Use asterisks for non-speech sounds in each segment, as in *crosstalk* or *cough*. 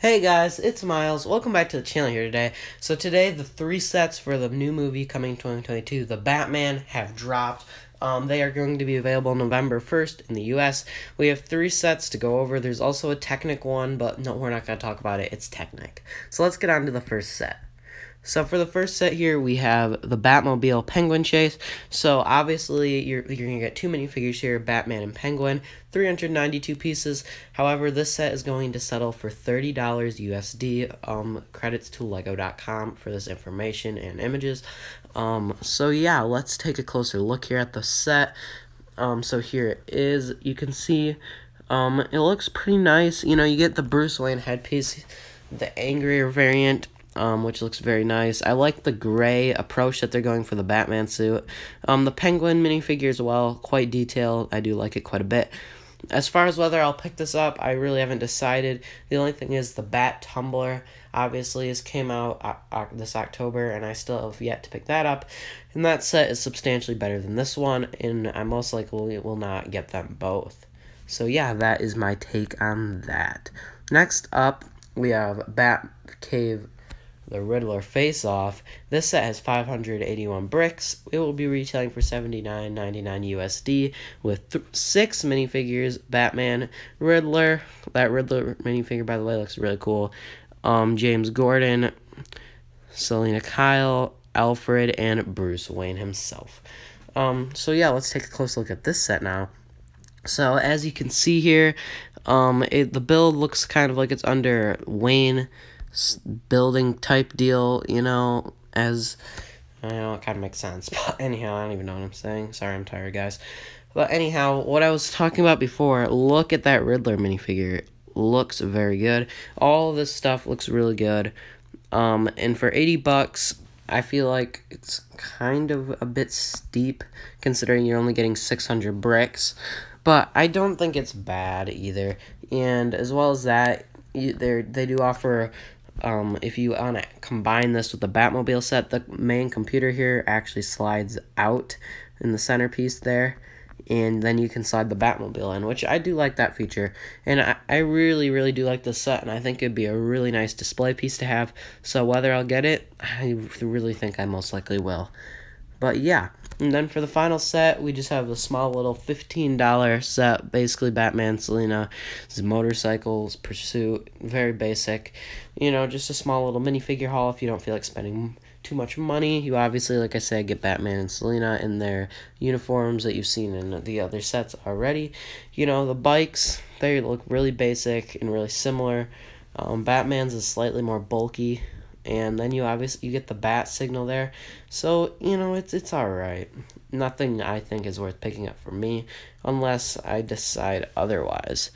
Hey guys, it's Miles. Welcome back to the channel here today. So today, the three sets for the new movie coming 2022, The Batman, have dropped. Um, they are going to be available November 1st in the US. We have three sets to go over. There's also a Technic one, but no, we're not going to talk about it. It's Technic. So let's get on to the first set. So for the first set here, we have the Batmobile Penguin Chase. So obviously, you're, you're going to get two minifigures here, Batman and Penguin, 392 pieces. However, this set is going to settle for $30 USD. Um, credits to lego.com for this information and images. Um, so yeah, let's take a closer look here at the set. Um, so here it is. You can see um, it looks pretty nice. You know, you get the Bruce Wayne headpiece, the angrier variant, um, which looks very nice. I like the gray approach that they're going for the Batman suit. Um, the Penguin minifigure as well, quite detailed. I do like it quite a bit. As far as whether I'll pick this up, I really haven't decided. The only thing is the Bat Tumbler, obviously, has came out uh, uh, this October, and I still have yet to pick that up. And that set is substantially better than this one, and I most likely will not get them both. So yeah, that is my take on that. Next up, we have Bat Cave the Riddler Face Off. This set has 581 bricks. It will be retailing for $79.99 USD with six minifigures Batman, Riddler. That Riddler minifigure, by the way, looks really cool. Um, James Gordon, Selena Kyle, Alfred, and Bruce Wayne himself. Um, so, yeah, let's take a close look at this set now. So, as you can see here, um, it, the build looks kind of like it's under Wayne building type deal, you know, as I know it kind of makes sense, *laughs* but anyhow, I don't even know what I'm saying. Sorry, I'm tired, guys. But anyhow, what I was talking about before, look at that Riddler minifigure. Looks very good. All this stuff looks really good. Um, and for 80 bucks, I feel like it's kind of a bit steep considering you're only getting 600 bricks. But I don't think it's bad either. And as well as that, you, they do offer um, if you want to combine this with the Batmobile set, the main computer here actually slides out in the centerpiece there. And then you can slide the Batmobile in, which I do like that feature. And I, I really, really do like this set, and I think it'd be a really nice display piece to have. So whether I'll get it, I really think I most likely will. But yeah. And then for the final set, we just have a small little $15 set. Basically, Batman, Selina, motorcycles, Pursuit, very basic. You know, just a small little minifigure haul if you don't feel like spending too much money. You obviously, like I said, get Batman and Selina in their uniforms that you've seen in the other sets already. You know, the bikes, they look really basic and really similar. Um, Batman's is slightly more bulky and then you obviously you get the bat signal there. So, you know, it's it's all right. Nothing I think is worth picking up for me unless I decide otherwise.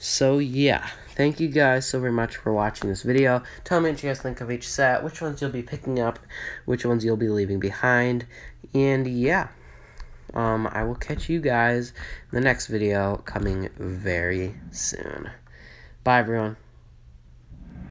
So, yeah. Thank you guys so very much for watching this video. Tell me what you guys think of each set, which ones you'll be picking up, which ones you'll be leaving behind, and yeah. Um, I will catch you guys in the next video coming very soon. Bye, everyone.